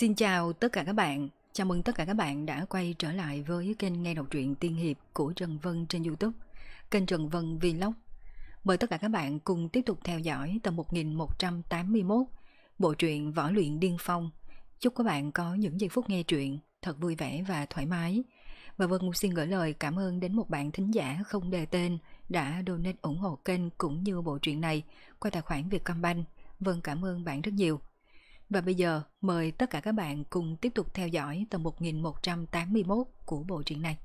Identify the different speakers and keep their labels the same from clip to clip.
Speaker 1: Xin chào tất cả các bạn. Chào mừng tất cả các bạn đã quay trở lại với kênh nghe đọc truyện tiên hiệp của Trần Vân trên YouTube, kênh Trần Vân Vlog. Mời tất cả các bạn cùng tiếp tục theo dõi tập 1181, bộ truyện Võ luyện điên phong. Chúc các bạn có những giây phút nghe truyện thật vui vẻ và thoải mái. Và Vân xin gửi lời cảm ơn đến một bạn thính giả không đề tên đã donate ủng hộ kênh cũng như bộ truyện này qua tài khoản Vietcombank. Vân cảm ơn bạn rất nhiều. Và bây giờ mời tất cả các bạn cùng tiếp tục theo dõi tập 1181 của bộ truyện này.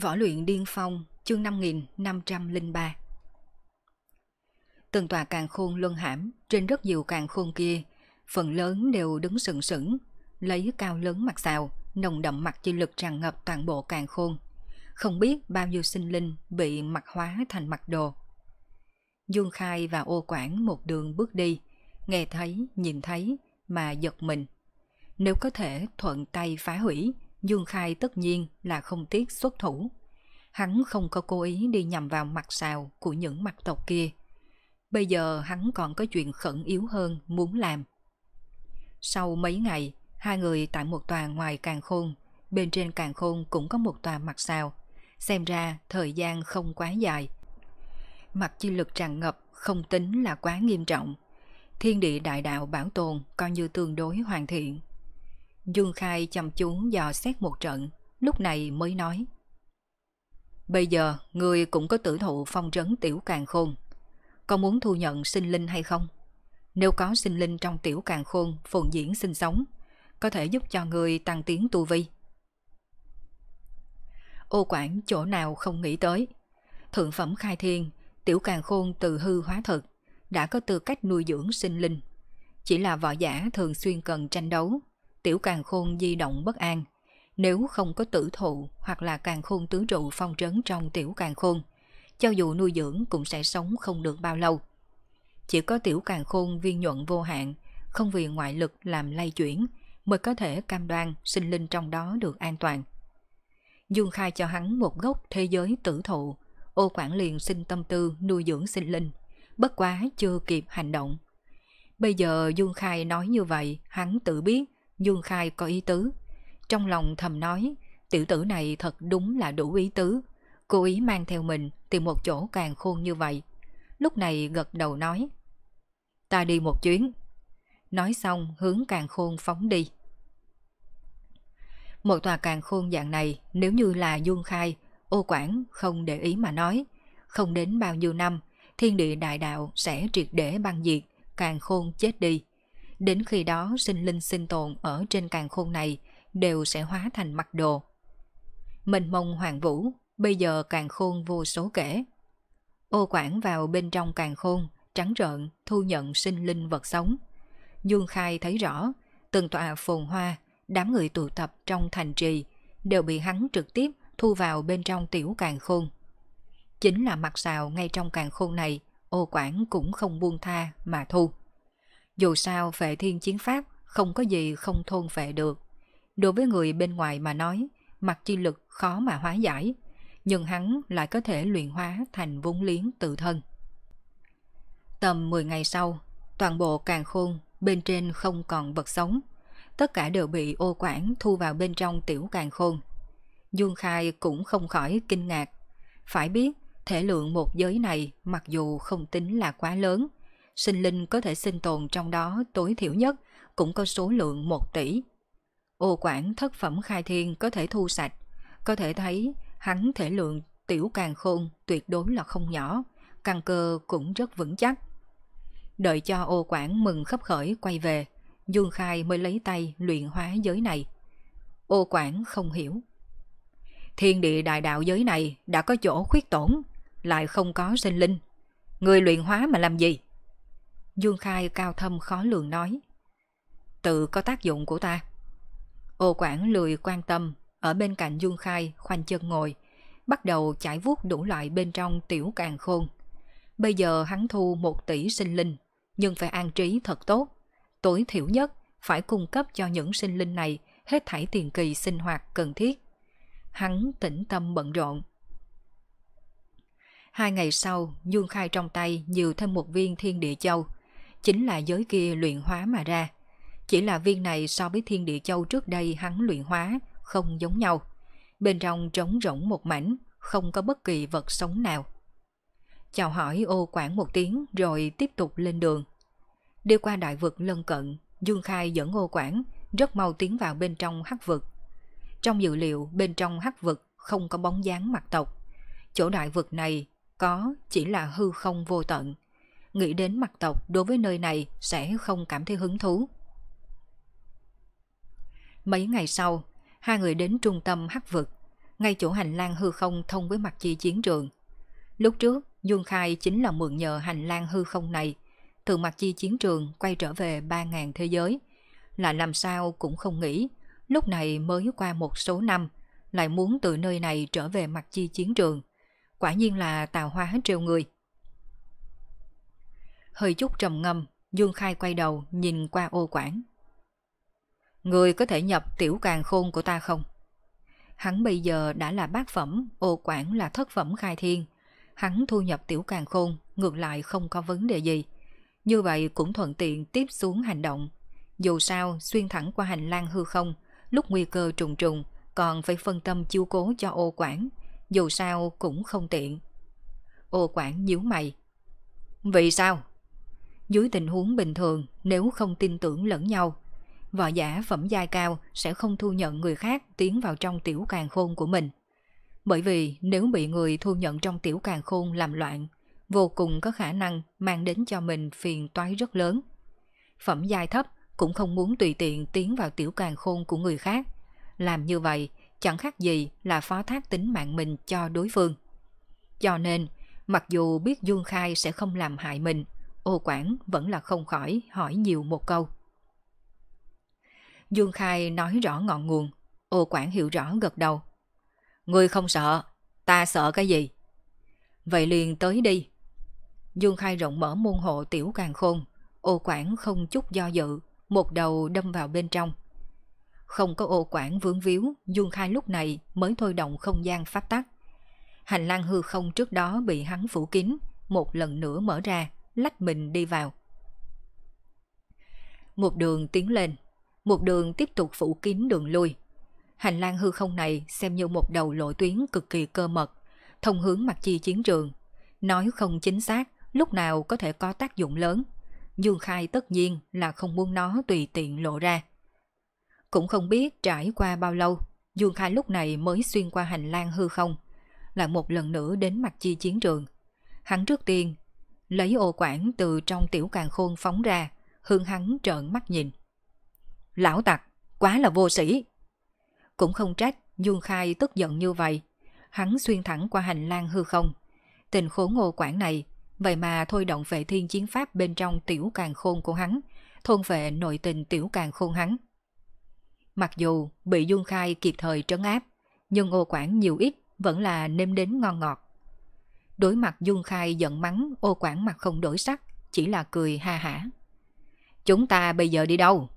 Speaker 1: Võ luyện điên phong chương 5503 Từng tòa càng khôn luân hãm trên rất nhiều càng khôn kia, phần lớn đều đứng sừng sững, lấy cao lớn mặt xào, nồng đậm mặt chi lực tràn ngập toàn bộ càng khôn không biết bao nhiêu sinh linh bị mặt hóa thành mặt đồ. Dương Khai và ô quản một đường bước đi, nghe thấy, nhìn thấy mà giật mình. Nếu có thể thuận tay phá hủy, Dương Khai tất nhiên là không tiếc xuất thủ. Hắn không có cố ý đi nhằm vào mặt sào của những mặt tộc kia. Bây giờ hắn còn có chuyện khẩn yếu hơn muốn làm. Sau mấy ngày, hai người tại một tòa ngoài càng khôn, bên trên càng khôn cũng có một tòa mặt sào xem ra thời gian không quá dài. Mặt chi lực tràn ngập không tính là quá nghiêm trọng. Thiên địa đại đạo bảo tồn coi như tương đối hoàn thiện. Dương Khai chăm chú dò xét một trận, lúc này mới nói. Bây giờ, người cũng có tử thụ phong trấn tiểu càng khôn. Có muốn thu nhận sinh linh hay không? Nếu có sinh linh trong tiểu càng khôn phồn diễn sinh sống, có thể giúp cho người tăng tiến tu vi ô quản chỗ nào không nghĩ tới. Thượng phẩm khai thiên, tiểu càng khôn từ hư hóa thực, đã có tư cách nuôi dưỡng sinh linh. Chỉ là võ giả thường xuyên cần tranh đấu, tiểu càng khôn di động bất an. Nếu không có tử thụ hoặc là càng khôn tứ trụ phong trấn trong tiểu càng khôn, cho dù nuôi dưỡng cũng sẽ sống không được bao lâu. Chỉ có tiểu càng khôn viên nhuận vô hạn, không vì ngoại lực làm lay chuyển, mới có thể cam đoan sinh linh trong đó được an toàn. Dương khai cho hắn một gốc thế giới tử thụ. Ô quản liền sinh tâm tư nuôi dưỡng sinh linh, bất quá chưa kịp hành động. Bây giờ Dương khai nói như vậy, hắn tự biết Dương khai có ý tứ. Trong lòng thầm nói, tiểu tử này thật đúng là đủ ý tứ. Cô ý mang theo mình tìm một chỗ càng khôn như vậy. Lúc này gật đầu nói. Ta đi một chuyến. Nói xong hướng càng khôn phóng đi. Một tòa càng khôn dạng này nếu như là dung khai, ô quản không để ý mà nói. Không đến bao nhiêu năm, thiên địa đại đạo sẽ triệt để băng diệt, càng khôn chết đi. Đến khi đó sinh linh sinh tồn ở trên càng khôn này đều sẽ hóa thành mặt đồ. Mình mông hoàng vũ, bây giờ càng khôn vô số kể. Ô quản vào bên trong càng khôn, trắng trợn thu nhận sinh linh vật sống. Dương Khai thấy rõ, từng tòa phồn hoa đám người tụ tập trong thành trì đều bị hắn trực tiếp thu vào bên trong tiểu càng khôn. Chính là mặt xào ngay trong càng khôn này, ô quản cũng không buông tha mà thu. Dù sao vệ thiên chiến pháp không có gì không thôn vệ được. Đối với người bên ngoài mà nói, mặt chi lực khó mà hóa giải, nhưng hắn lại có thể luyện hóa thành vốn liếng tự thân. Tầm 10 ngày sau, toàn bộ càng khôn bên trên không còn vật sống, tất cả đều bị ô quản thu vào bên trong tiểu càng khôn. Dương Khai cũng không khỏi kinh ngạc. Phải biết, thể lượng một giới này mặc dù không tính là quá lớn, sinh linh có thể sinh tồn trong đó tối thiểu nhất cũng có số lượng 1 tỷ. Ô quản thất phẩm khai thiên có thể thu sạch, có thể thấy hắn thể lượng tiểu càng khôn tuyệt đối là không nhỏ, căn cơ cũng rất vững chắc. Đợi cho ô quản mừng khấp khởi quay về, Dương Khai mới lấy tay luyện hóa giới này. Ô Quảng không hiểu. Thiên địa đại đạo giới này đã có chỗ khuyết tổn, lại không có sinh linh. Người luyện hóa mà làm gì? Dương Khai cao thâm khó lường nói. Tự có tác dụng của ta. Ô Quảng lười quan tâm, ở bên cạnh Dương Khai khoanh chân ngồi, bắt đầu chải vuốt đủ loại bên trong tiểu càng khôn. Bây giờ hắn thu một tỷ sinh linh, nhưng phải an trí thật tốt, tối thiểu nhất phải cung cấp cho những sinh linh này hết thảy tiền kỳ sinh hoạt cần thiết. Hắn tĩnh tâm bận rộn. Hai ngày sau, Dương Khai trong tay nhiều thêm một viên thiên địa châu, chính là giới kia luyện hóa mà ra. Chỉ là viên này so với thiên địa châu trước đây hắn luyện hóa không giống nhau. Bên trong trống rỗng một mảnh, không có bất kỳ vật sống nào. Chào hỏi ô quản một tiếng rồi tiếp tục lên đường. Đi qua đại vực lân cận, Dương Khai dẫn ngô quản, rất mau tiến vào bên trong hắc vực. Trong dữ liệu bên trong hắc vực không có bóng dáng mặt tộc. Chỗ đại vực này có chỉ là hư không vô tận. Nghĩ đến mặt tộc đối với nơi này sẽ không cảm thấy hứng thú. Mấy ngày sau, hai người đến trung tâm hắc vực, ngay chỗ hành lang hư không thông với mặt chi chiến trường. Lúc trước, Dương Khai chính là mượn nhờ hành lang hư không này Thường mặc chi chiến trường quay trở về 3.000 thế giới. Là làm sao cũng không nghĩ, lúc này mới qua một số năm, lại muốn từ nơi này trở về mặt chi chiến trường. Quả nhiên là tào hóa trêu người. Hơi chút trầm ngâm, Dương Khai quay đầu nhìn qua ô quản. Người có thể nhập tiểu càng khôn của ta không? Hắn bây giờ đã là bát phẩm, ô quản là thất phẩm khai thiên. Hắn thu nhập tiểu càng khôn, ngược lại không có vấn đề gì. Như vậy cũng thuận tiện tiếp xuống hành động. Dù sao, xuyên thẳng qua hành lang hư không, lúc nguy cơ trùng trùng, còn phải phân tâm chiêu cố cho ô quản. Dù sao cũng không tiện. Ô quản nhíu mày. Vì sao? Dưới tình huống bình thường, nếu không tin tưởng lẫn nhau, vợ giả phẩm giai cao sẽ không thu nhận người khác tiến vào trong tiểu càng khôn của mình. Bởi vì nếu bị người thu nhận trong tiểu càng khôn làm loạn, vô cùng có khả năng mang đến cho mình phiền toái rất lớn. Phẩm giai thấp cũng không muốn tùy tiện tiến vào tiểu càn khôn của người khác. Làm như vậy chẳng khác gì là phó thác tính mạng mình cho đối phương. Cho nên, mặc dù biết Dương Khai sẽ không làm hại mình, ô quản vẫn là không khỏi hỏi nhiều một câu. Dương Khai nói rõ ngọn nguồn, ô quản hiểu rõ gật đầu. người không sợ, ta sợ cái gì? Vậy liền tới đi, Dương Khai rộng mở môn hộ tiểu càng khôn, ô quản không chút do dự, một đầu đâm vào bên trong. Không có ô quản vướng víu, Dương Khai lúc này mới thôi động không gian pháp tắc. Hành lang hư không trước đó bị hắn phủ kín, một lần nữa mở ra, lách mình đi vào. Một đường tiến lên, một đường tiếp tục phủ kín đường lui. Hành lang hư không này xem như một đầu lộ tuyến cực kỳ cơ mật, thông hướng mặt chi chiến trường. Nói không chính xác, lúc nào có thể có tác dụng lớn. Dương Khai tất nhiên là không muốn nó tùy tiện lộ ra. Cũng không biết trải qua bao lâu, Dương Khai lúc này mới xuyên qua hành lang hư không, lại một lần nữa đến mặt chi chiến trường. Hắn trước tiên, lấy ô quản từ trong tiểu càng khôn phóng ra, hương hắn trợn mắt nhìn. Lão tặc, quá là vô sĩ. Cũng không trách Dương Khai tức giận như vậy. Hắn xuyên thẳng qua hành lang hư không. Tình khốn ngô quản này Vậy mà thôi động vệ thiên chiến pháp bên trong tiểu càng khôn của hắn, thôn vệ nội tình tiểu càng khôn hắn. Mặc dù bị Dung Khai kịp thời trấn áp, nhưng ô Quảng nhiều ít vẫn là nêm đến ngon ngọt. Đối mặt Dung Khai giận mắng, ô Quảng mặt không đổi sắc, chỉ là cười ha hả. Chúng ta bây giờ đi đâu?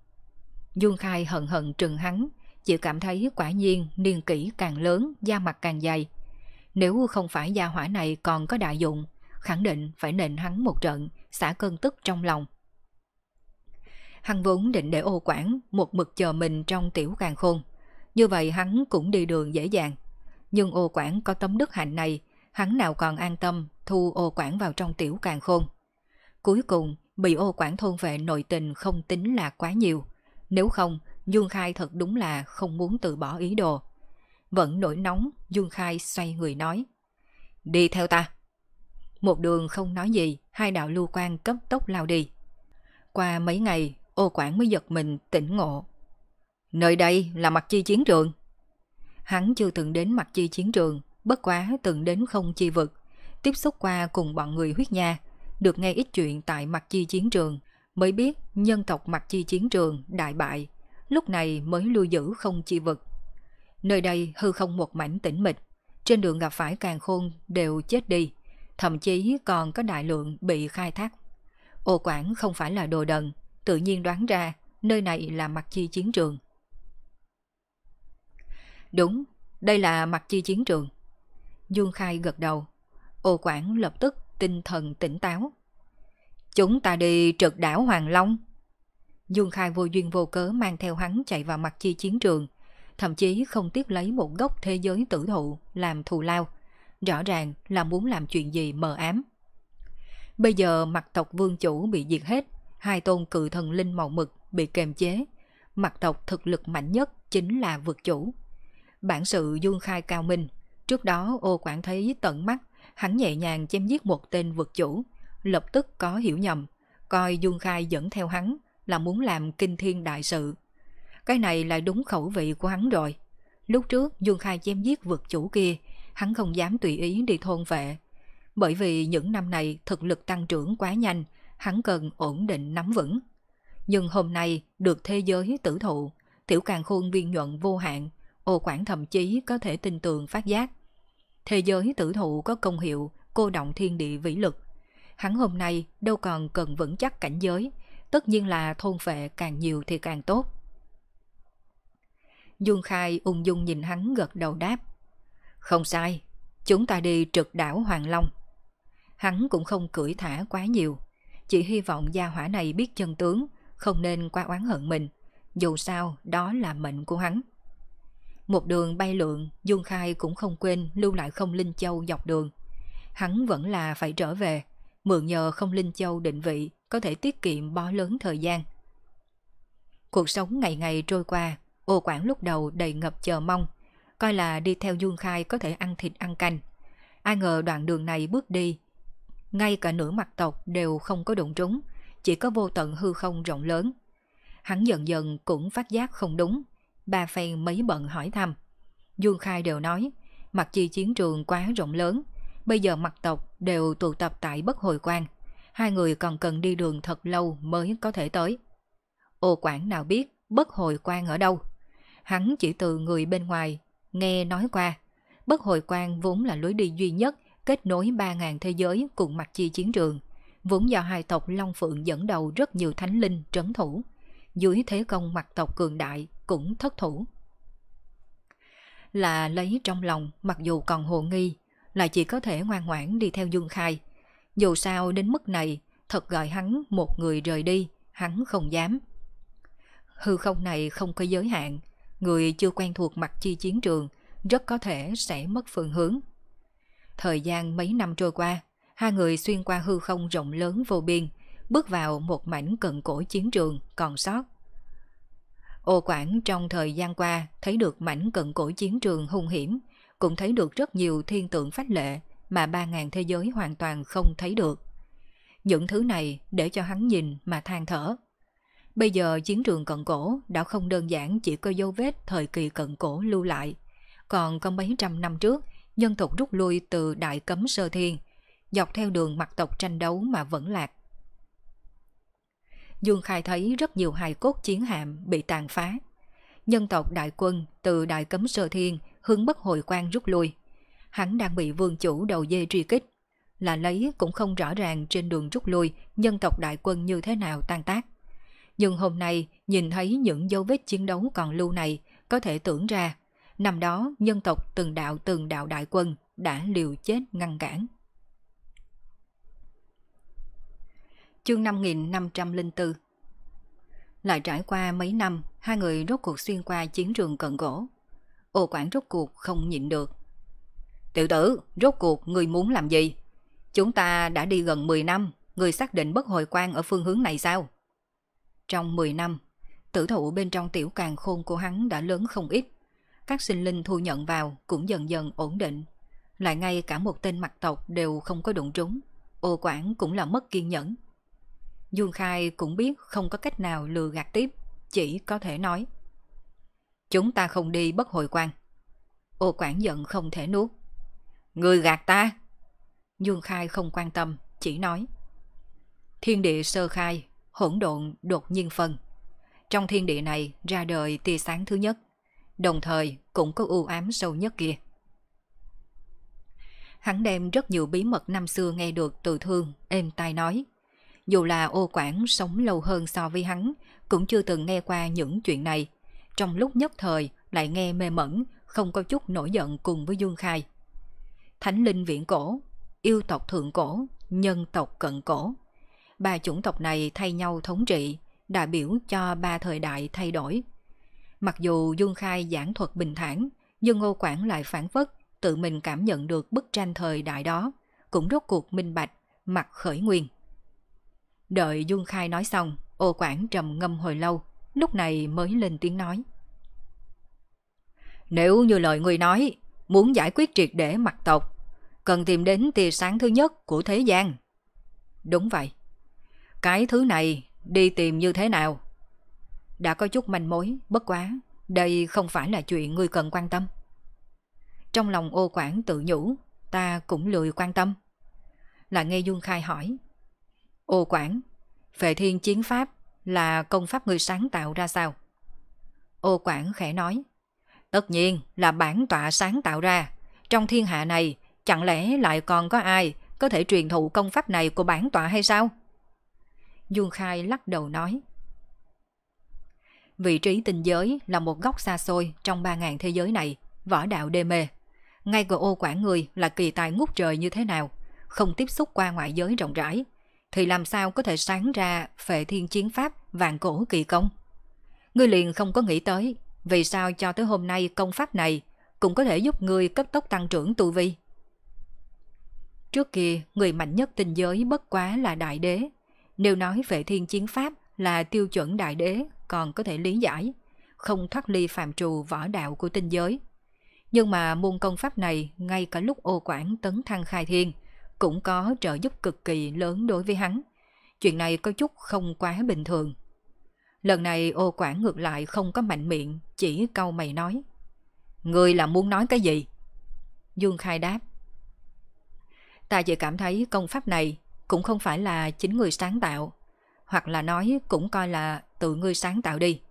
Speaker 1: Dung Khai hận hận trừng hắn, chỉ cảm thấy quả nhiên niên kỷ càng lớn, da mặt càng dày. Nếu không phải gia hỏa này còn có đại dụng, khẳng định phải nện hắn một trận, xả cơn tức trong lòng. Hắn vốn định để ô quản một mực chờ mình trong tiểu càng khôn. Như vậy hắn cũng đi đường dễ dàng. Nhưng ô quản có tấm đức hạnh này, hắn nào còn an tâm thu ô quản vào trong tiểu càng khôn. Cuối cùng, bị ô quản thôn vệ nội tình không tính là quá nhiều. Nếu không, Dương Khai thật đúng là không muốn từ bỏ ý đồ. Vẫn nổi nóng, Dương Khai xoay người nói. Đi theo ta. Một đường không nói gì, hai đạo lưu quan cấp tốc lao đi. Qua mấy ngày, ô quản mới giật mình tỉnh ngộ. Nơi đây là mặt chi chiến trường. Hắn chưa từng đến mặt chi chiến trường, bất quá từng đến không chi vực. Tiếp xúc qua cùng bọn người huyết nha, được nghe ít chuyện tại mặt chi chiến trường, mới biết nhân tộc mặt chi chiến trường đại bại, lúc này mới lưu giữ không chi vực. Nơi đây hư không một mảnh tĩnh mịch, trên đường gặp phải càng khôn đều chết đi thậm chí còn có đại lượng bị khai thác. Ô Quảng không phải là đồ đần, tự nhiên đoán ra nơi này là mặt chi chiến trường. Đúng, đây là mặt chi chiến trường. Dương Khai gật đầu. Ô Quảng lập tức tinh thần tỉnh táo. Chúng ta đi trượt đảo Hoàng Long. Dương Khai vô duyên vô cớ mang theo hắn chạy vào mặt chi chiến trường, thậm chí không tiếc lấy một gốc thế giới tử thụ làm thù lao, rõ ràng là muốn làm chuyện gì mờ ám. Bây giờ mặt tộc vương chủ bị diệt hết, hai tôn cự thần linh màu mực bị kềm chế, mặt tộc thực lực mạnh nhất chính là vực chủ. Bản sự dương khai cao minh, trước đó ô quản thấy tận mắt, hắn nhẹ nhàng chém giết một tên vực chủ, lập tức có hiểu nhầm, coi dương khai dẫn theo hắn là muốn làm kinh thiên đại sự. Cái này lại đúng khẩu vị của hắn rồi. Lúc trước Dương Khai chém giết vực chủ kia hắn không dám tùy ý đi thôn vệ. Bởi vì những năm này thực lực tăng trưởng quá nhanh, hắn cần ổn định nắm vững. Nhưng hôm nay được thế giới tử thụ, tiểu càng khôn viên nhuận vô hạn, ô quản thậm chí có thể tin tường phát giác. Thế giới tử thụ có công hiệu cô động thiên địa vĩ lực. Hắn hôm nay đâu còn cần vững chắc cảnh giới, tất nhiên là thôn vệ càng nhiều thì càng tốt. Dương Khai ung dung nhìn hắn gật đầu đáp. Không sai, chúng ta đi trực đảo Hoàng Long. Hắn cũng không cưỡi thả quá nhiều, chỉ hy vọng gia hỏa này biết chân tướng, không nên quá oán hận mình. Dù sao, đó là mệnh của hắn. Một đường bay lượn, Dương Khai cũng không quên lưu lại không Linh Châu dọc đường. Hắn vẫn là phải trở về, mượn nhờ không Linh Châu định vị có thể tiết kiệm bó lớn thời gian. Cuộc sống ngày ngày trôi qua, ô quản lúc đầu đầy ngập chờ mong, coi là đi theo Dương Khai có thể ăn thịt ăn canh. Ai ngờ đoạn đường này bước đi, ngay cả nửa mặt tộc đều không có đụng trúng, chỉ có vô tận hư không rộng lớn. Hắn dần dần cũng phát giác không đúng, bà phèn mấy bận hỏi thăm. Dương Khai đều nói, mặc chi chiến trường quá rộng lớn, bây giờ mặt tộc đều tụ tập tại bất hồi quan, hai người còn cần đi đường thật lâu mới có thể tới. Ô quản nào biết bất hồi quan ở đâu? Hắn chỉ từ người bên ngoài Nghe nói qua, bất hồi quan vốn là lối đi duy nhất kết nối 3.000 thế giới cùng mặt chi chiến trường, vốn do hai tộc Long Phượng dẫn đầu rất nhiều thánh linh trấn thủ. Dưới thế công mặt tộc cường đại cũng thất thủ. Là lấy trong lòng mặc dù còn hồ nghi, là chỉ có thể ngoan ngoãn đi theo Dương Khai. Dù sao đến mức này, thật gọi hắn một người rời đi, hắn không dám. Hư không này không có giới hạn, người chưa quen thuộc mặt chi chiến trường rất có thể sẽ mất phương hướng. Thời gian mấy năm trôi qua, hai người xuyên qua hư không rộng lớn vô biên, bước vào một mảnh cận cổ chiến trường còn sót. Ô Quảng trong thời gian qua thấy được mảnh cận cổ chiến trường hung hiểm, cũng thấy được rất nhiều thiên tượng phách lệ mà ba ngàn thế giới hoàn toàn không thấy được. Những thứ này để cho hắn nhìn mà than thở. Bây giờ chiến trường cận cổ đã không đơn giản chỉ có dấu vết thời kỳ cận cổ lưu lại. Còn có mấy trăm năm trước, nhân tộc rút lui từ Đại Cấm Sơ Thiên, dọc theo đường mặt tộc tranh đấu mà vẫn lạc. Dương Khai thấy rất nhiều hài cốt chiến hạm bị tàn phá. Nhân tộc đại quân từ Đại Cấm Sơ Thiên hướng bất hồi quan rút lui. Hắn đang bị vương chủ đầu dê truy kích. Là lấy cũng không rõ ràng trên đường rút lui nhân tộc đại quân như thế nào tan tác. Nhưng hôm nay, nhìn thấy những dấu vết chiến đấu còn lưu này, có thể tưởng ra, năm đó nhân tộc từng đạo từng đạo đại quân đã liều chết ngăn cản. Chương 5504 Lại trải qua mấy năm, hai người rốt cuộc xuyên qua chiến trường cận gỗ. Ô quản rốt cuộc không nhịn được. Tiểu tử, rốt cuộc người muốn làm gì? Chúng ta đã đi gần 10 năm, người xác định bất hồi quan ở phương hướng này sao? Trong 10 năm, tử thụ bên trong tiểu càng khôn của hắn đã lớn không ít. Các sinh linh thu nhận vào cũng dần dần ổn định. Lại ngay cả một tên mặt tộc đều không có đụng trúng. Ô quản cũng là mất kiên nhẫn. Dương Khai cũng biết không có cách nào lừa gạt tiếp, chỉ có thể nói. Chúng ta không đi bất hồi quan. Ô quản giận không thể nuốt. Người gạt ta! Dương Khai không quan tâm, chỉ nói. Thiên địa sơ khai, hỗn độn đột nhiên phân. Trong thiên địa này ra đời tia sáng thứ nhất, đồng thời cũng có ưu ám sâu nhất kia. Hắn đem rất nhiều bí mật năm xưa nghe được từ thương, êm tai nói. Dù là ô quản sống lâu hơn so với hắn, cũng chưa từng nghe qua những chuyện này. Trong lúc nhất thời lại nghe mê mẩn, không có chút nổi giận cùng với Dương Khai. Thánh linh viễn cổ, yêu tộc thượng cổ, nhân tộc cận cổ ba chủng tộc này thay nhau thống trị, đại biểu cho ba thời đại thay đổi. Mặc dù Dương Khai giảng thuật bình thản, nhưng Ngô Quảng lại phản phất, tự mình cảm nhận được bức tranh thời đại đó, cũng rốt cuộc minh bạch, mặt khởi nguyên. Đợi Dương Khai nói xong, ô Quảng trầm ngâm hồi lâu, lúc này mới lên tiếng nói. Nếu như lời người nói, muốn giải quyết triệt để mặt tộc, cần tìm đến tia sáng thứ nhất của thế gian. Đúng vậy. Cái thứ này đi tìm như thế nào? Đã có chút manh mối, bất quá, đây không phải là chuyện ngươi cần quan tâm. Trong lòng ô quản tự nhủ, ta cũng lười quan tâm. là nghe Dương Khai hỏi. Ô quản, về thiên chiến pháp là công pháp người sáng tạo ra sao? Ô quản khẽ nói. Tất nhiên là bản tọa sáng tạo ra. Trong thiên hạ này, chẳng lẽ lại còn có ai có thể truyền thụ công pháp này của bản tọa hay sao? Dung Khai lắc đầu nói. Vị trí tinh giới là một góc xa xôi trong 3.000 thế giới này, võ đạo đê mê. Ngay cửa ô quản người là kỳ tài ngút trời như thế nào, không tiếp xúc qua ngoại giới rộng rãi, thì làm sao có thể sáng ra phệ thiên chiến pháp vạn cổ kỳ công. Ngươi liền không có nghĩ tới, vì sao cho tới hôm nay công pháp này cũng có thể giúp ngươi cấp tốc tăng trưởng tu vi. Trước kia, người mạnh nhất tinh giới bất quá là đại đế, nếu nói về thiên chiến pháp là tiêu chuẩn đại đế còn có thể lý giải, không thoát ly phạm trù võ đạo của tinh giới. Nhưng mà môn công pháp này ngay cả lúc ô quản tấn thăng khai thiên cũng có trợ giúp cực kỳ lớn đối với hắn. Chuyện này có chút không quá bình thường. Lần này ô quản ngược lại không có mạnh miệng, chỉ câu mày nói. Người là muốn nói cái gì? Dương Khai đáp. Ta chỉ cảm thấy công pháp này cũng không phải là chính người sáng tạo, hoặc là nói cũng coi là tự ngươi sáng tạo đi,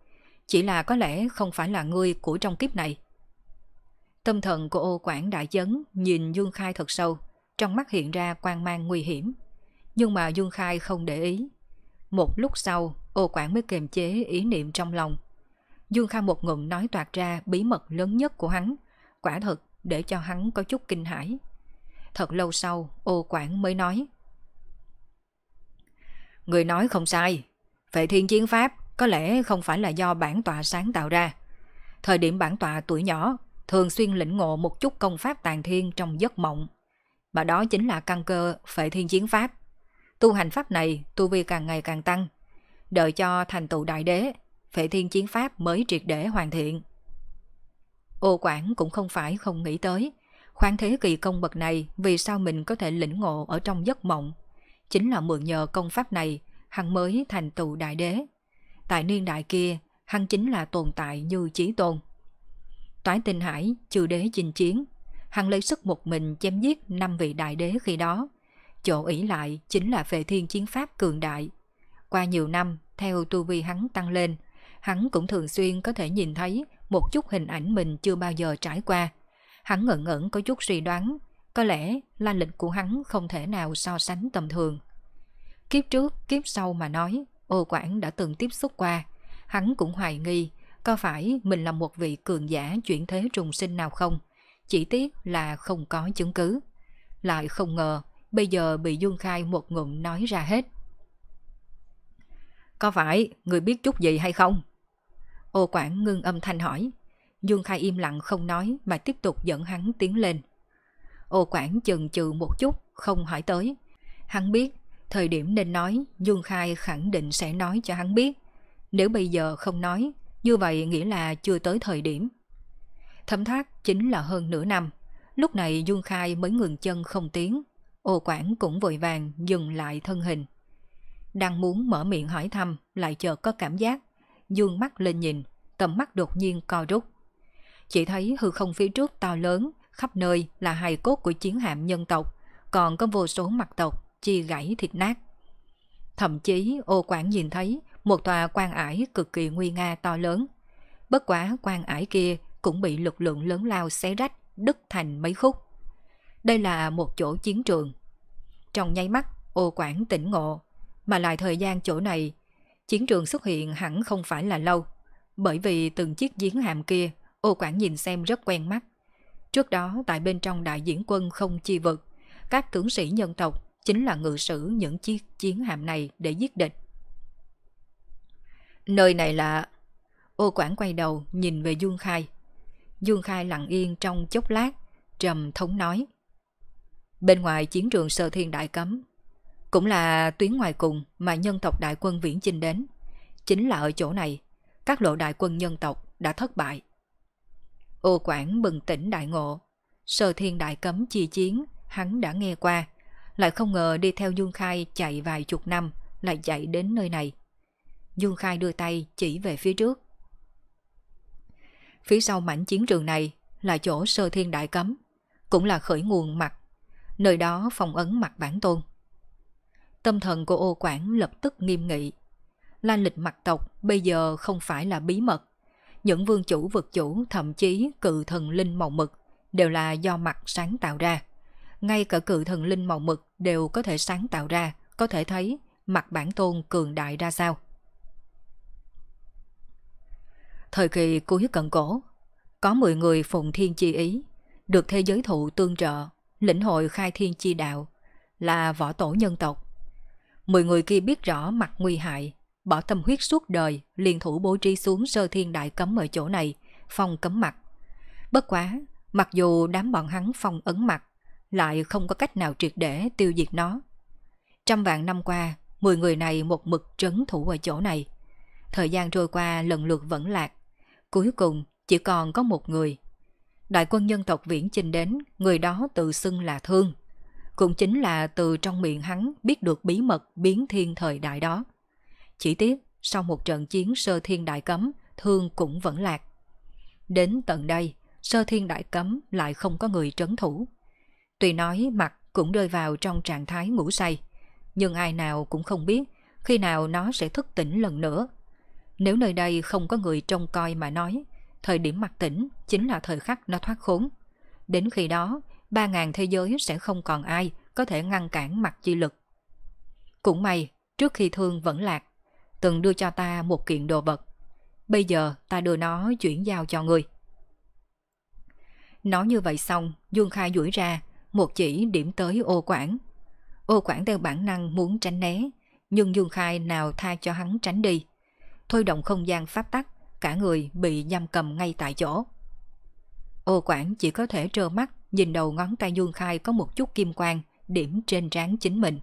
Speaker 1: chỉ là có lẽ không phải là ngươi của trong kiếp này. Tâm thần của ô quản đại dấn nhìn Dương Khai thật sâu, trong mắt hiện ra quan mang nguy hiểm. Nhưng mà Dương Khai không để ý. Một lúc sau, ô quản mới kiềm chế ý niệm trong lòng. Dương Khai một ngụm nói toạt ra bí mật lớn nhất của hắn, quả thật để cho hắn có chút kinh hãi. Thật lâu sau, ô quản mới nói. Người nói không sai. Vệ thiên chiến pháp có lẽ không phải là do bản tọa sáng tạo ra. Thời điểm bản tọa tuổi nhỏ, thường xuyên lĩnh ngộ một chút công pháp tàn thiên trong giấc mộng. Mà đó chính là căn cơ phệ thiên chiến pháp. Tu hành pháp này, tu vi càng ngày càng tăng. Đợi cho thành tựu đại đế, phệ thiên chiến pháp mới triệt để hoàn thiện. Ô Quản cũng không phải không nghĩ tới. Khoan thế kỳ công bậc này vì sao mình có thể lĩnh ngộ ở trong giấc mộng Chính là mượn nhờ công pháp này, hắn mới thành tựu đại đế. Tại niên đại kia, hắn chính là tồn tại như chí tôn. Toái tinh hải, trừ đế chinh chiến, hắn lấy sức một mình chém giết năm vị đại đế khi đó. Chỗ ỷ lại chính là về thiên chiến pháp cường đại. Qua nhiều năm, theo tu vi hắn tăng lên, hắn cũng thường xuyên có thể nhìn thấy một chút hình ảnh mình chưa bao giờ trải qua. Hắn ngẩn ngẩn có chút suy đoán có lẽ lan lịch của hắn không thể nào so sánh tầm thường. Kiếp trước, kiếp sau mà nói, ô quản đã từng tiếp xúc qua. Hắn cũng hoài nghi có phải mình là một vị cường giả chuyển thế trùng sinh nào không. Chỉ tiếc là không có chứng cứ. Lại không ngờ bây giờ bị Dương Khai một ngụm nói ra hết. Có phải người biết chút gì hay không? Ô quản ngưng âm thanh hỏi. Dương Khai im lặng không nói mà tiếp tục dẫn hắn tiến lên. Ô Quảng chần chừ một chút, không hỏi tới. Hắn biết, thời điểm nên nói, Dương Khai khẳng định sẽ nói cho hắn biết. Nếu bây giờ không nói, như vậy nghĩa là chưa tới thời điểm. Thẩm thác chính là hơn nửa năm. Lúc này Dương Khai mới ngừng chân không tiếng. Ô Quảng cũng vội vàng dừng lại thân hình. Đang muốn mở miệng hỏi thăm, lại chờ có cảm giác. Dương mắt lên nhìn, tầm mắt đột nhiên co rút. Chỉ thấy hư không phía trước to lớn, khắp nơi là hài cốt của chiến hạm nhân tộc, còn có vô số mặt tộc chia gãy thịt nát. Thậm chí ô quản nhìn thấy một tòa quan ải cực kỳ nguy nga to lớn. Bất quá quan ải kia cũng bị lực lượng lớn lao xé rách, đứt thành mấy khúc. Đây là một chỗ chiến trường. Trong nháy mắt, ô quản tỉnh ngộ, mà lại thời gian chỗ này, chiến trường xuất hiện hẳn không phải là lâu, bởi vì từng chiếc giếng hàm kia, ô quản nhìn xem rất quen mắt Trước đó tại bên trong đại diễn quân không chi vực, các tướng sĩ nhân tộc chính là ngự sử những chiếc chiến hạm này để giết địch. Nơi này là... Ô Quảng quay đầu nhìn về Dương Khai. Dương Khai lặng yên trong chốc lát, trầm thống nói. Bên ngoài chiến trường sơ thiên đại cấm, cũng là tuyến ngoài cùng mà nhân tộc đại quân viễn chinh đến. Chính là ở chỗ này, các lộ đại quân nhân tộc đã thất bại. Ô Quảng bừng tỉnh đại ngộ. Sơ thiên đại cấm chi chiến, hắn đã nghe qua. Lại không ngờ đi theo Dương Khai chạy vài chục năm, lại chạy đến nơi này. Dương Khai đưa tay chỉ về phía trước. Phía sau mảnh chiến trường này là chỗ sơ thiên đại cấm, cũng là khởi nguồn mặt. Nơi đó phòng ấn mặt bản tôn. Tâm thần của ô quản lập tức nghiêm nghị. Lan lịch mặt tộc bây giờ không phải là bí mật, những vương chủ vực chủ thậm chí cự thần linh màu mực đều là do mặt sáng tạo ra. Ngay cả cự thần linh màu mực đều có thể sáng tạo ra, có thể thấy mặt bản tôn cường đại ra sao. Thời kỳ cuối cận cổ, có 10 người phụng thiên chi ý, được thế giới thụ tương trợ, lĩnh hội khai thiên chi đạo, là võ tổ nhân tộc. 10 người kia biết rõ mặt nguy hại, bỏ tâm huyết suốt đời, liền thủ bố trí xuống sơ thiên đại cấm ở chỗ này, phong cấm mặt. Bất quá, mặc dù đám bọn hắn phong ấn mặt, lại không có cách nào triệt để tiêu diệt nó. Trăm vạn năm qua, mười người này một mực trấn thủ ở chỗ này. Thời gian trôi qua lần lượt vẫn lạc, cuối cùng chỉ còn có một người. Đại quân nhân tộc viễn chinh đến, người đó tự xưng là Thương. Cũng chính là từ trong miệng hắn biết được bí mật biến thiên thời đại đó. Chỉ tiếc, sau một trận chiến sơ thiên đại cấm, thương cũng vẫn lạc. Đến tận đây, sơ thiên đại cấm lại không có người trấn thủ. Tuy nói mặt cũng rơi vào trong trạng thái ngủ say, nhưng ai nào cũng không biết khi nào nó sẽ thức tỉnh lần nữa. Nếu nơi đây không có người trông coi mà nói, thời điểm mặt tỉnh chính là thời khắc nó thoát khốn. Đến khi đó, ba ngàn thế giới sẽ không còn ai có thể ngăn cản mặt chi lực. Cũng may, trước khi thương vẫn lạc, từng đưa cho ta một kiện đồ vật. Bây giờ ta đưa nó chuyển giao cho người. Nói như vậy xong, Dương Khai duỗi ra, một chỉ điểm tới ô quản. Ô quản theo bản năng muốn tránh né, nhưng Dương Khai nào tha cho hắn tránh đi. Thôi động không gian pháp tắc, cả người bị giam cầm ngay tại chỗ. Ô quản chỉ có thể trơ mắt nhìn đầu ngón tay Dương Khai có một chút kim quang điểm trên trán chính mình.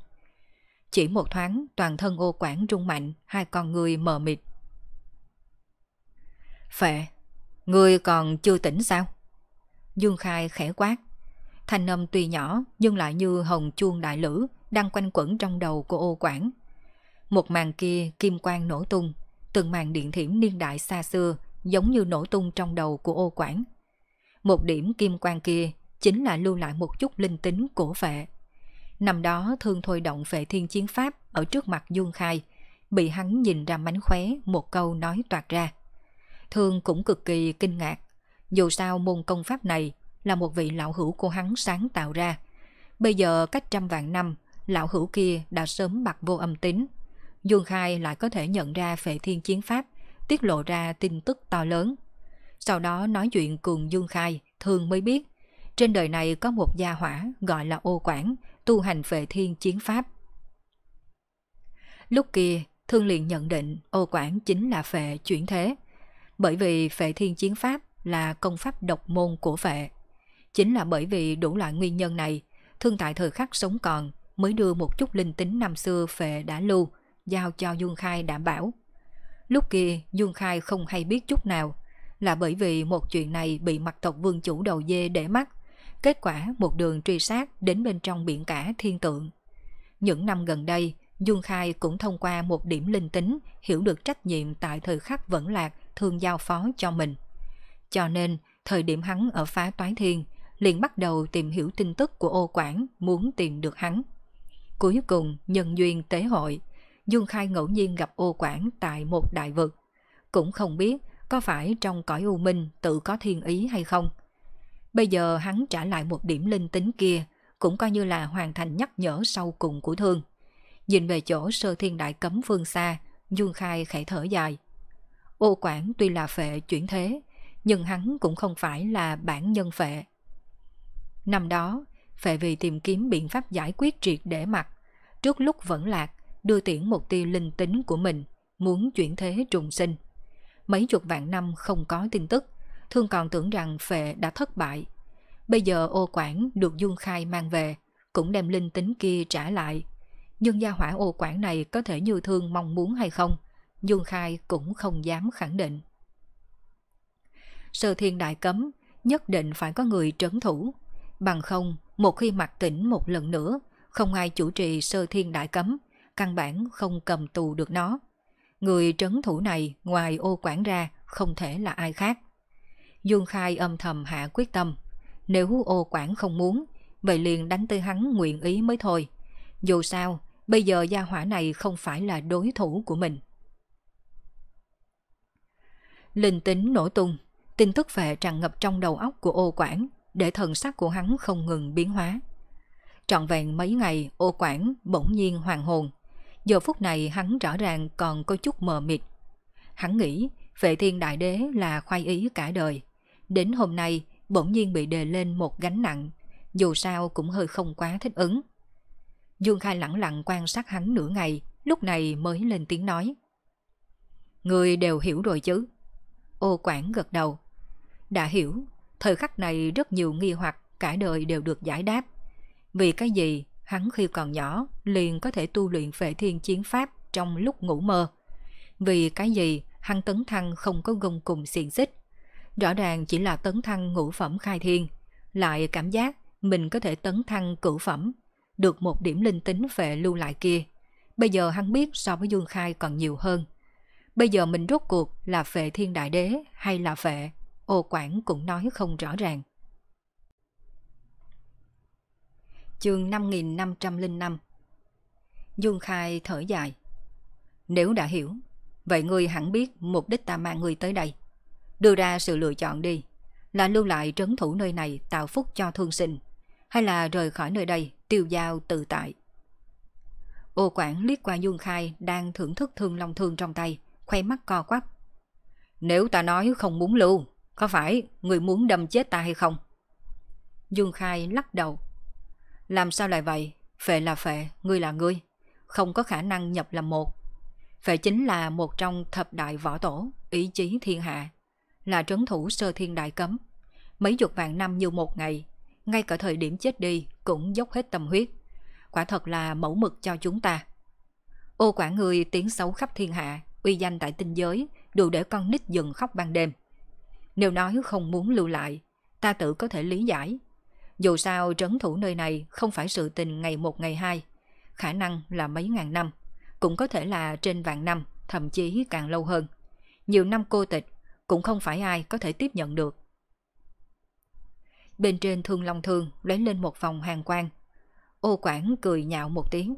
Speaker 1: Chỉ một thoáng toàn thân ô quản rung mạnh, hai con người mờ mịt. Phệ, người còn chưa tỉnh sao? Dương Khai khẽ quát. Thanh âm tuy nhỏ nhưng lại như hồng chuông đại lửa đang quanh quẩn trong đầu của ô quản. Một màn kia kim quang nổ tung, từng màn điện thiểm niên đại xa xưa giống như nổ tung trong đầu của ô quản. Một điểm kim quang kia chính là lưu lại một chút linh tính của vệ. Năm đó thương thôi động vệ thiên chiến pháp ở trước mặt Dương Khai, bị hắn nhìn ra mánh khóe một câu nói toạt ra. Thương cũng cực kỳ kinh ngạc, dù sao môn công pháp này là một vị lão hữu của hắn sáng tạo ra. Bây giờ cách trăm vạn năm, lão hữu kia đã sớm bạc vô âm tín Dương Khai lại có thể nhận ra phệ thiên chiến pháp, tiết lộ ra tin tức to lớn. Sau đó nói chuyện cùng Dương Khai, Thương mới biết, trên đời này có một gia hỏa gọi là ô quản tu hành về thiên chiến pháp. Lúc kia, Thương liền nhận định ô quản chính là vệ chuyển thế, bởi vì vệ thiên chiến pháp là công pháp độc môn của vệ Chính là bởi vì đủ loại nguyên nhân này, Thương tại thời khắc sống còn mới đưa một chút linh tính năm xưa vệ đã lưu, giao cho Dương Khai đảm bảo. Lúc kia, Dương Khai không hay biết chút nào, là bởi vì một chuyện này bị mặt tộc vương chủ đầu dê để mắt, kết quả một đường truy sát đến bên trong biển cả thiên tượng. Những năm gần đây, Dương Khai cũng thông qua một điểm linh tính hiểu được trách nhiệm tại thời khắc vẫn lạc thường giao phó cho mình. Cho nên, thời điểm hắn ở phá toái thiên, liền bắt đầu tìm hiểu tin tức của ô quản muốn tìm được hắn. Cuối cùng, nhân duyên tế hội, Dương Khai ngẫu nhiên gặp ô quản tại một đại vực. Cũng không biết có phải trong cõi u minh tự có thiên ý hay không – Bây giờ hắn trả lại một điểm linh tính kia, cũng coi như là hoàn thành nhắc nhở sau cùng của thương. Nhìn về chỗ sơ thiên đại cấm phương xa, Dương Khai khẽ thở dài. Ô quản tuy là phệ chuyển thế, nhưng hắn cũng không phải là bản nhân phệ. Năm đó, phệ vì tìm kiếm biện pháp giải quyết triệt để mặt, trước lúc vẫn lạc, đưa tiễn một tia linh tính của mình, muốn chuyển thế trùng sinh. Mấy chục vạn năm không có tin tức, Thương còn tưởng rằng phệ đã thất bại. Bây giờ ô quản được Dung Khai mang về, cũng đem linh tính kia trả lại. Nhưng gia hỏa ô quản này có thể như thương mong muốn hay không, Dung Khai cũng không dám khẳng định. Sơ thiên đại cấm, nhất định phải có người trấn thủ. Bằng không, một khi mặc tỉnh một lần nữa, không ai chủ trì sơ thiên đại cấm, căn bản không cầm tù được nó. Người trấn thủ này ngoài ô quản ra không thể là ai khác. Dương Khai âm thầm hạ quyết tâm. Nếu ô quản không muốn, vậy liền đánh tới hắn nguyện ý mới thôi. Dù sao, bây giờ gia hỏa này không phải là đối thủ của mình. Linh tính nổ tung, tin tức về tràn ngập trong đầu óc của ô quản, để thần sắc của hắn không ngừng biến hóa. Trọn vẹn mấy ngày ô quản bỗng nhiên hoàng hồn. Giờ phút này hắn rõ ràng còn có chút mờ mịt. Hắn nghĩ vệ thiên đại đế là khoai ý cả đời, Đến hôm nay, bỗng nhiên bị đề lên một gánh nặng, dù sao cũng hơi không quá thích ứng. Dương Khai lặng lặng quan sát hắn nửa ngày, lúc này mới lên tiếng nói. Người đều hiểu rồi chứ? Ô Quảng gật đầu. Đã hiểu, thời khắc này rất nhiều nghi hoặc cả đời đều được giải đáp. Vì cái gì hắn khi còn nhỏ liền có thể tu luyện vệ thiên chiến pháp trong lúc ngủ mơ. Vì cái gì hắn tấn thăng không có gông cùng xiềng xích rõ ràng chỉ là tấn thăng ngũ phẩm khai thiên, lại cảm giác mình có thể tấn thăng cửu phẩm, được một điểm linh tính về lưu lại kia. Bây giờ hắn biết so với Dương Khai còn nhiều hơn. Bây giờ mình rốt cuộc là phệ thiên đại đế hay là phệ ô quản cũng nói không rõ ràng. Chương 5505 Dương Khai thở dài. Nếu đã hiểu, vậy ngươi hẳn biết mục đích ta mang ngươi tới đây – đưa ra sự lựa chọn đi, là lưu lại trấn thủ nơi này tạo phúc cho thương sinh, hay là rời khỏi nơi đây tiêu giao tự tại. Ô quản liếc qua Dương Khai đang thưởng thức thương long thương trong tay, khoe mắt co quắp. Nếu ta nói không muốn lưu, có phải người muốn đâm chết ta hay không? Dương Khai lắc đầu. Làm sao lại vậy? Phệ là phệ, ngươi là ngươi. Không có khả năng nhập làm một. Phệ chính là một trong thập đại võ tổ, ý chí thiên hạ, là trấn thủ sơ thiên đại cấm. Mấy chục vạn năm như một ngày, ngay cả thời điểm chết đi cũng dốc hết tâm huyết. Quả thật là mẫu mực cho chúng ta. Ô quản người tiếng xấu khắp thiên hạ, uy danh tại tinh giới, đủ để con nít dừng khóc ban đêm. Nếu nói không muốn lưu lại, ta tự có thể lý giải. Dù sao trấn thủ nơi này không phải sự tình ngày một ngày hai, khả năng là mấy ngàn năm, cũng có thể là trên vạn năm, thậm chí càng lâu hơn. Nhiều năm cô tịch cũng không phải ai có thể tiếp nhận được. Bên trên thương long thương lóe lên một vòng hàng quang. Ô Quảng cười nhạo một tiếng.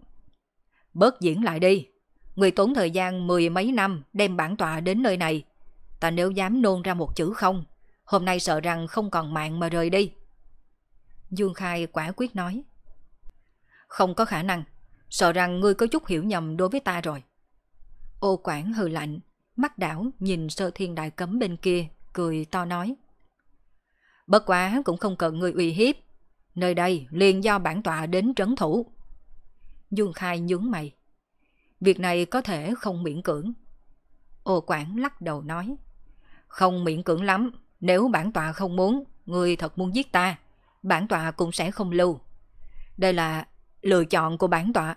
Speaker 1: Bớt diễn lại đi. Người tốn thời gian mười mấy năm đem bản tọa đến nơi này. Ta nếu dám nôn ra một chữ không, hôm nay sợ rằng không còn mạng mà rời đi. Dương Khai quả quyết nói. Không có khả năng, sợ rằng ngươi có chút hiểu nhầm đối với ta rồi. Ô Quảng hừ lạnh, mắt đảo nhìn sơ thiên đại cấm bên kia, cười to nói. Bất quá cũng không cần người uy hiếp, nơi đây liền do bản tọa đến trấn thủ. Dương Khai nhướng mày. Việc này có thể không miễn cưỡng. Ô Quảng lắc đầu nói. Không miễn cưỡng lắm, nếu bản tọa không muốn, người thật muốn giết ta, bản tọa cũng sẽ không lưu. Đây là lựa chọn của bản tọa.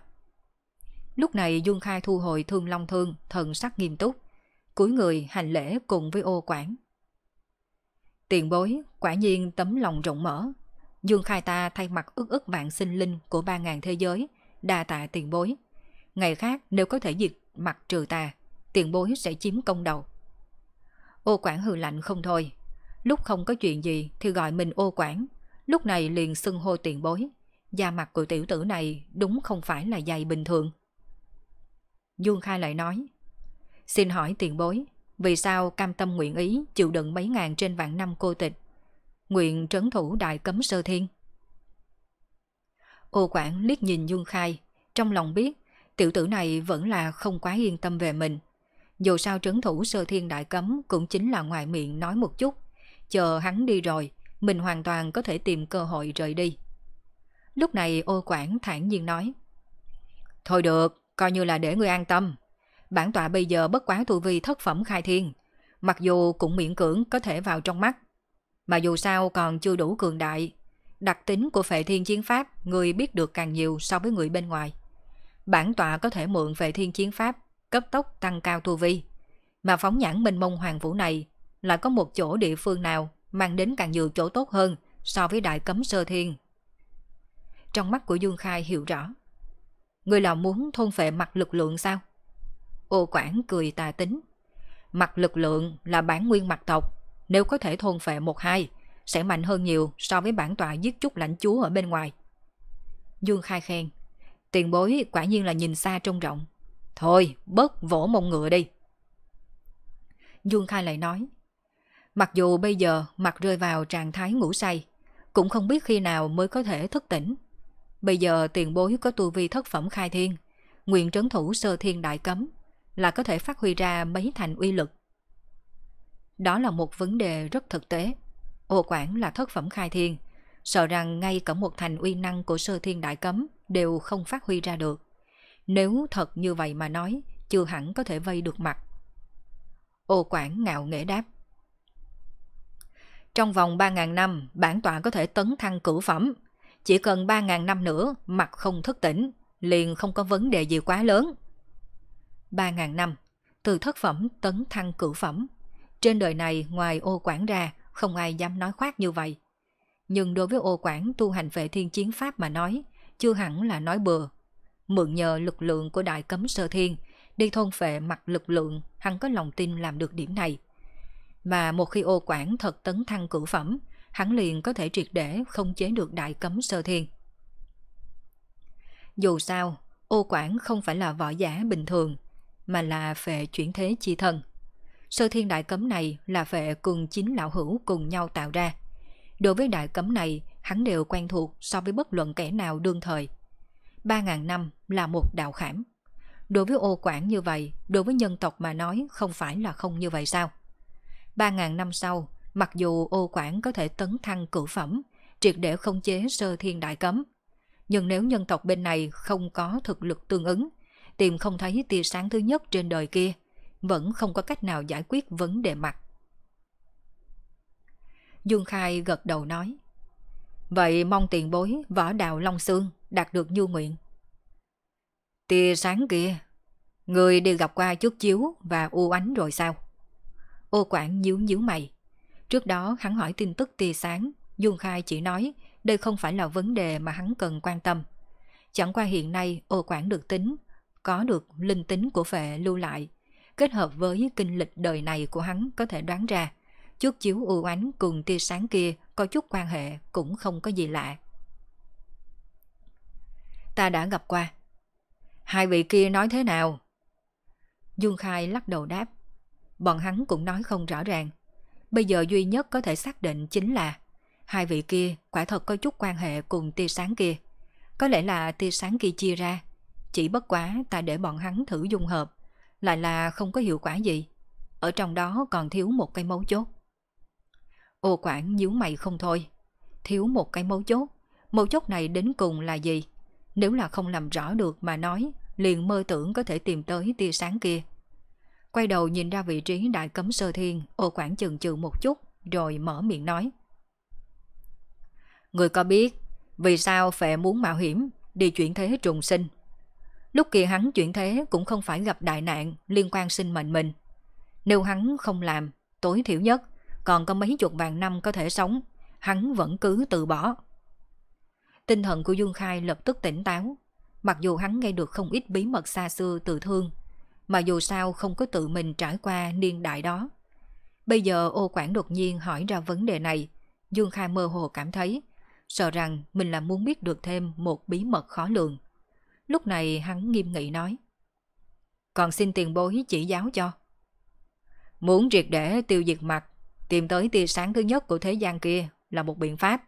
Speaker 1: Lúc này Dương Khai thu hồi thương long thương, thần sắc nghiêm túc, cúi người hành lễ cùng với ô quản. Tiền bối, quả nhiên tấm lòng rộng mở. Dương Khai ta thay mặt ước ức mạng sinh linh của ba ngàn thế giới, đa tạ tiền bối. Ngày khác nếu có thể diệt mặt trừ tà, tiền bối sẽ chiếm công đầu. Ô quản hừ lạnh không thôi. Lúc không có chuyện gì thì gọi mình ô quản. Lúc này liền xưng hô tiền bối. Da mặt của tiểu tử này đúng không phải là dày bình thường. Dương Khai lại nói Xin hỏi tiền bối, vì sao cam tâm nguyện ý chịu đựng mấy ngàn trên vạn năm cô tịch? Nguyện trấn thủ đại cấm sơ thiên. Ô quản liếc nhìn Dung Khai, trong lòng biết tiểu tử này vẫn là không quá yên tâm về mình. Dù sao trấn thủ sơ thiên đại cấm cũng chính là ngoài miệng nói một chút. Chờ hắn đi rồi, mình hoàn toàn có thể tìm cơ hội rời đi. Lúc này ô quản thản nhiên nói. Thôi được, coi như là để ngươi an tâm bản tọa bây giờ bất quá tu vi thất phẩm khai thiên, mặc dù cũng miễn cưỡng có thể vào trong mắt, mà dù sao còn chưa đủ cường đại. Đặc tính của phệ thiên chiến pháp người biết được càng nhiều so với người bên ngoài. Bản tọa có thể mượn phệ thiên chiến pháp cấp tốc tăng cao tu vi, mà phóng nhãn minh mông hoàng vũ này lại có một chỗ địa phương nào mang đến càng nhiều chỗ tốt hơn so với đại cấm sơ thiên. Trong mắt của Dương Khai hiểu rõ. Người là muốn thôn phệ mặt lực lượng sao? Ô Quảng cười tà tính. Mặt lực lượng là bản nguyên mặt tộc, nếu có thể thôn phệ một hai, sẽ mạnh hơn nhiều so với bản tọa giết chút lãnh chúa ở bên ngoài. Dương Khai khen, tiền bối quả nhiên là nhìn xa trông rộng. Thôi, bớt vỗ mông ngựa đi. Dương Khai lại nói, mặc dù bây giờ mặt rơi vào trạng thái ngủ say, cũng không biết khi nào mới có thể thức tỉnh. Bây giờ tiền bối có tu vi thất phẩm khai thiên, nguyện trấn thủ sơ thiên đại cấm, là có thể phát huy ra mấy thành uy lực. Đó là một vấn đề rất thực tế. Ô quản là thất phẩm khai thiên, sợ rằng ngay cả một thành uy năng của sơ thiên đại cấm đều không phát huy ra được. Nếu thật như vậy mà nói, chưa hẳn có thể vây được mặt. Ô quản ngạo nghễ đáp. Trong vòng 3.000 năm, bản tọa có thể tấn thăng cửu phẩm. Chỉ cần 3.000 năm nữa, mặt không thức tỉnh, liền không có vấn đề gì quá lớn. 3.000 năm, từ thất phẩm tấn thăng cửu phẩm. Trên đời này ngoài ô quản ra, không ai dám nói khoác như vậy. Nhưng đối với ô quản tu hành vệ thiên chiến pháp mà nói, chưa hẳn là nói bừa. Mượn nhờ lực lượng của đại cấm sơ thiên, đi thôn phệ mặt lực lượng, hắn có lòng tin làm được điểm này. Mà một khi ô quản thật tấn thăng cửu phẩm, hắn liền có thể triệt để không chế được đại cấm sơ thiên. Dù sao, ô quản không phải là võ giả bình thường, mà là phệ chuyển thế chi thần. Sơ thiên đại cấm này là phệ cùng chính lão hữu cùng nhau tạo ra. Đối với đại cấm này, hắn đều quen thuộc so với bất luận kẻ nào đương thời. 3.000 năm là một đạo khảm. Đối với ô quản như vậy, đối với nhân tộc mà nói không phải là không như vậy sao? 3.000 năm sau, mặc dù ô quản có thể tấn thăng cử phẩm, triệt để không chế sơ thiên đại cấm. Nhưng nếu nhân tộc bên này không có thực lực tương ứng, tìm không thấy tia sáng thứ nhất trên đời kia, vẫn không có cách nào giải quyết vấn đề mặt. Dương Khai gật đầu nói, Vậy mong tiền bối võ đạo Long Sương đạt được nhu nguyện. Tia sáng kia, người đều gặp qua chút chiếu và u ánh rồi sao? Ô Quảng nhíu nhíu mày. Trước đó hắn hỏi tin tức tia sáng, Dương Khai chỉ nói đây không phải là vấn đề mà hắn cần quan tâm. Chẳng qua hiện nay ô Quảng được tính có được linh tính của vệ lưu lại, kết hợp với kinh lịch đời này của hắn có thể đoán ra, chút chiếu u ánh cùng tia sáng kia có chút quan hệ cũng không có gì lạ. Ta đã gặp qua. Hai vị kia nói thế nào? Dương Khai lắc đầu đáp. Bọn hắn cũng nói không rõ ràng. Bây giờ duy nhất có thể xác định chính là hai vị kia quả thật có chút quan hệ cùng tia sáng kia. Có lẽ là tia sáng kia chia ra chỉ bất quá ta để bọn hắn thử dung hợp, lại là không có hiệu quả gì. Ở trong đó còn thiếu một cái mấu chốt. Ô quản nhíu mày không thôi. Thiếu một cái mấu chốt. Mấu chốt này đến cùng là gì? Nếu là không làm rõ được mà nói, liền mơ tưởng có thể tìm tới tia sáng kia. Quay đầu nhìn ra vị trí đại cấm sơ thiên, ô quản chừng chừ một chút, rồi mở miệng nói. Người có biết, vì sao phệ muốn mạo hiểm, đi chuyển thế trùng sinh, Lúc kia hắn chuyển thế cũng không phải gặp đại nạn liên quan sinh mệnh mình. Nếu hắn không làm, tối thiểu nhất, còn có mấy chục vạn năm có thể sống, hắn vẫn cứ từ bỏ. Tinh thần của Dương Khai lập tức tỉnh táo, mặc dù hắn nghe được không ít bí mật xa xưa từ thương, mà dù sao không có tự mình trải qua niên đại đó. Bây giờ ô quản đột nhiên hỏi ra vấn đề này, Dương Khai mơ hồ cảm thấy, sợ rằng mình là muốn biết được thêm một bí mật khó lường. Lúc này hắn nghiêm nghị nói. Còn xin tiền bối chỉ giáo cho. Muốn triệt để tiêu diệt mặt, tìm tới tia sáng thứ nhất của thế gian kia là một biện pháp.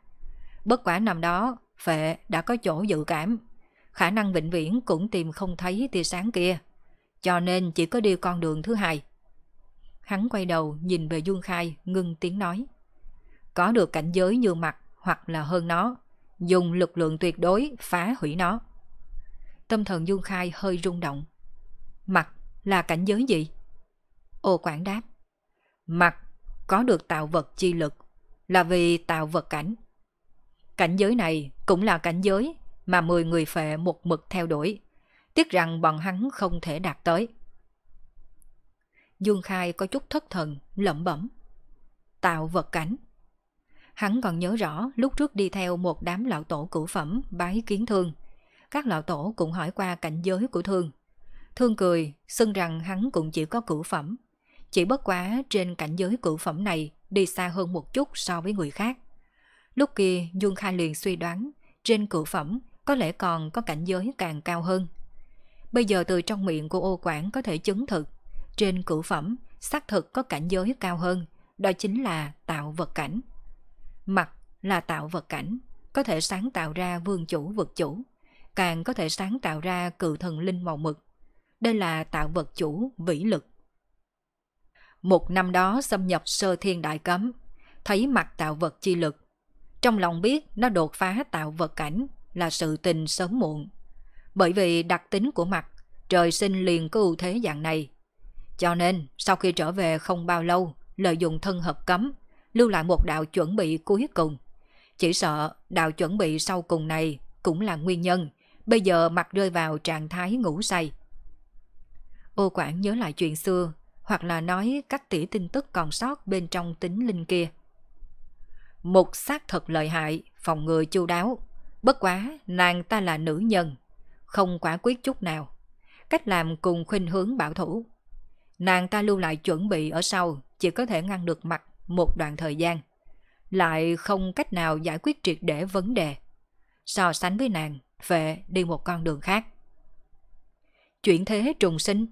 Speaker 1: Bất quả năm đó, Phệ đã có chỗ dự cảm. Khả năng vĩnh viễn cũng tìm không thấy tia sáng kia. Cho nên chỉ có đi con đường thứ hai. Hắn quay đầu nhìn về Dương Khai, ngưng tiếng nói. Có được cảnh giới như mặt hoặc là hơn nó, dùng lực lượng tuyệt đối phá hủy nó. Tâm thần Dương Khai hơi rung động. Mặt là cảnh giới gì? Ô Quảng đáp. Mặt có được tạo vật chi lực là vì tạo vật cảnh. Cảnh giới này cũng là cảnh giới mà 10 người phệ một mực theo đuổi. Tiếc rằng bọn hắn không thể đạt tới. Dương Khai có chút thất thần, lẩm bẩm. Tạo vật cảnh. Hắn còn nhớ rõ lúc trước đi theo một đám lão tổ cử phẩm bái kiến thương các lão tổ cũng hỏi qua cảnh giới của thương. Thương cười, xưng rằng hắn cũng chỉ có cửu phẩm. Chỉ bất quá trên cảnh giới cửu phẩm này đi xa hơn một chút so với người khác. Lúc kia dung Khai liền suy đoán trên cửu phẩm có lẽ còn có cảnh giới càng cao hơn. Bây giờ từ trong miệng của ô quản có thể chứng thực trên cửu phẩm xác thực có cảnh giới cao hơn đó chính là tạo vật cảnh. Mặt là tạo vật cảnh, có thể sáng tạo ra vương chủ vật chủ càng có thể sáng tạo ra cự thần linh màu mực. Đây là tạo vật chủ, vĩ lực. Một năm đó xâm nhập sơ thiên đại cấm, thấy mặt tạo vật chi lực. Trong lòng biết nó đột phá tạo vật cảnh là sự tình sớm muộn. Bởi vì đặc tính của mặt, trời sinh liền có ưu thế dạng này. Cho nên, sau khi trở về không bao lâu, lợi dụng thân hợp cấm, lưu lại một đạo chuẩn bị cuối cùng. Chỉ sợ đạo chuẩn bị sau cùng này cũng là nguyên nhân bây giờ mặt rơi vào trạng thái ngủ say. Ô quản nhớ lại chuyện xưa, hoặc là nói cách tỉ tin tức còn sót bên trong tính linh kia. Một xác thật lợi hại, phòng người chu đáo. Bất quá, nàng ta là nữ nhân, không quả quyết chút nào. Cách làm cùng khuynh hướng bảo thủ. Nàng ta lưu lại chuẩn bị ở sau, chỉ có thể ngăn được mặt một đoạn thời gian. Lại không cách nào giải quyết triệt để vấn đề. So sánh với nàng, vệ đi một con đường khác. chuyển thế trùng sinh.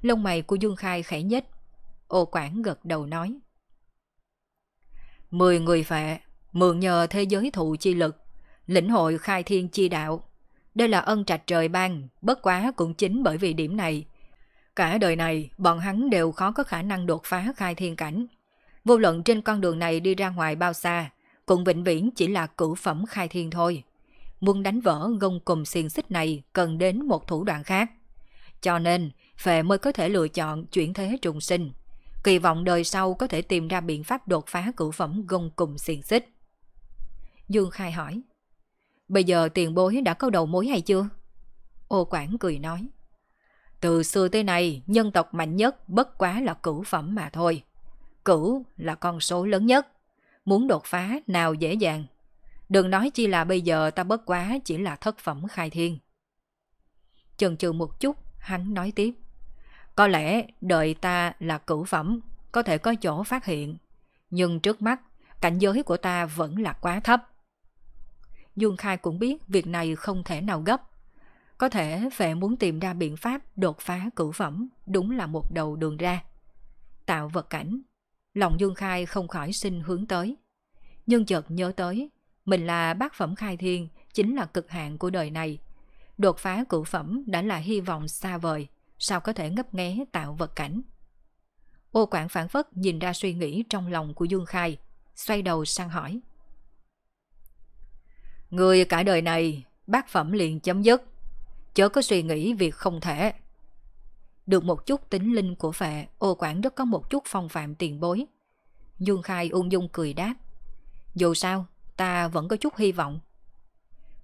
Speaker 1: Lông mày của Dương Khai khẽ nhếch, ô quản gật đầu nói. Mười người vệ mượn nhờ thế giới thụ chi lực, lĩnh hội khai thiên chi đạo. Đây là ân trạch trời ban, bất quá cũng chính bởi vì điểm này. Cả đời này, bọn hắn đều khó có khả năng đột phá khai thiên cảnh. Vô luận trên con đường này đi ra ngoài bao xa, cũng vĩnh viễn chỉ là cử phẩm khai thiên thôi muốn đánh vỡ gông cùm xiềng xích này cần đến một thủ đoạn khác. Cho nên, Phệ mới có thể lựa chọn chuyển thế trùng sinh. Kỳ vọng đời sau có thể tìm ra biện pháp đột phá cửu phẩm gông cùm xiềng xích. Dương Khai hỏi, bây giờ tiền bối đã có đầu mối hay chưa? Ô Quảng cười nói, từ xưa tới nay, nhân tộc mạnh nhất bất quá là cửu phẩm mà thôi. Cửu là con số lớn nhất. Muốn đột phá nào dễ dàng Đừng nói chi là bây giờ ta bất quá chỉ là thất phẩm khai thiên. Chần chừ một chút, hắn nói tiếp. Có lẽ đời ta là cửu phẩm, có thể có chỗ phát hiện. Nhưng trước mắt, cảnh giới của ta vẫn là quá thấp. Dương Khai cũng biết việc này không thể nào gấp. Có thể vệ muốn tìm ra biện pháp đột phá cửu phẩm đúng là một đầu đường ra. Tạo vật cảnh, lòng Dương Khai không khỏi sinh hướng tới. Nhưng chợt nhớ tới mình là bác phẩm khai thiên, chính là cực hạn của đời này. Đột phá cửu phẩm đã là hy vọng xa vời, sao có thể ngấp nghé tạo vật cảnh. Ô quản phản phất nhìn ra suy nghĩ trong lòng của Dương Khai, xoay đầu sang hỏi. Người cả đời này, bác phẩm liền chấm dứt, chớ có suy nghĩ việc không thể. Được một chút tính linh của phệ, ô quản rất có một chút phong phạm tiền bối. Dương Khai ung dung cười đáp. Dù sao, ta vẫn có chút hy vọng.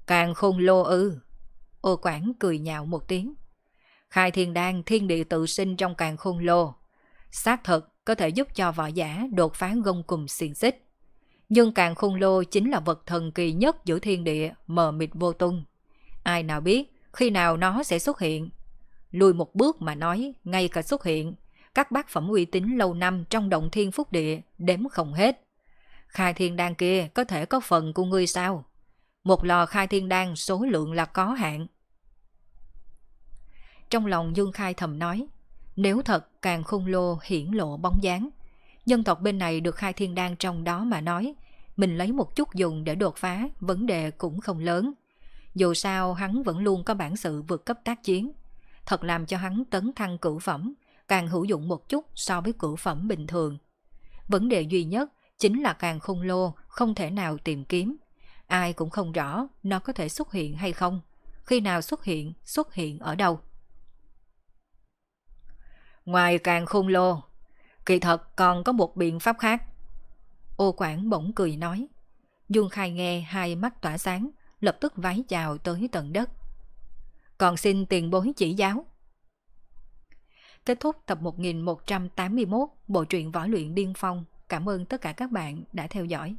Speaker 1: Càng khôn lô ư. Ô Quảng cười nhạo một tiếng. Khai thiên đan thiên địa tự sinh trong càng khôn lô. Xác thật có thể giúp cho võ giả đột phá gông cùng xiềng xích. Nhưng càng khôn lô chính là vật thần kỳ nhất giữa thiên địa mờ mịt vô tung. Ai nào biết khi nào nó sẽ xuất hiện. Lùi một bước mà nói, ngay cả xuất hiện, các bác phẩm uy tín lâu năm trong động thiên phúc địa đếm không hết khai thiên đan kia có thể có phần của ngươi sao? Một lò khai thiên đan số lượng là có hạn. Trong lòng Dương Khai thầm nói, nếu thật càng khung lô hiển lộ bóng dáng, dân tộc bên này được khai thiên đan trong đó mà nói, mình lấy một chút dùng để đột phá, vấn đề cũng không lớn. Dù sao hắn vẫn luôn có bản sự vượt cấp tác chiến, thật làm cho hắn tấn thăng cửu phẩm, càng hữu dụng một chút so với cửu phẩm bình thường. Vấn đề duy nhất chính là càng khung lô không thể nào tìm kiếm. Ai cũng không rõ nó có thể xuất hiện hay không, khi nào xuất hiện, xuất hiện ở đâu. Ngoài càng khung lô, kỳ thật còn có một biện pháp khác. Ô Quảng bỗng cười nói. dung Khai nghe hai mắt tỏa sáng, lập tức vái chào tới tận đất. Còn xin tiền bối chỉ giáo. Kết thúc tập 1181 Bộ truyện Võ luyện Điên Phong Cảm ơn tất cả các bạn đã theo dõi.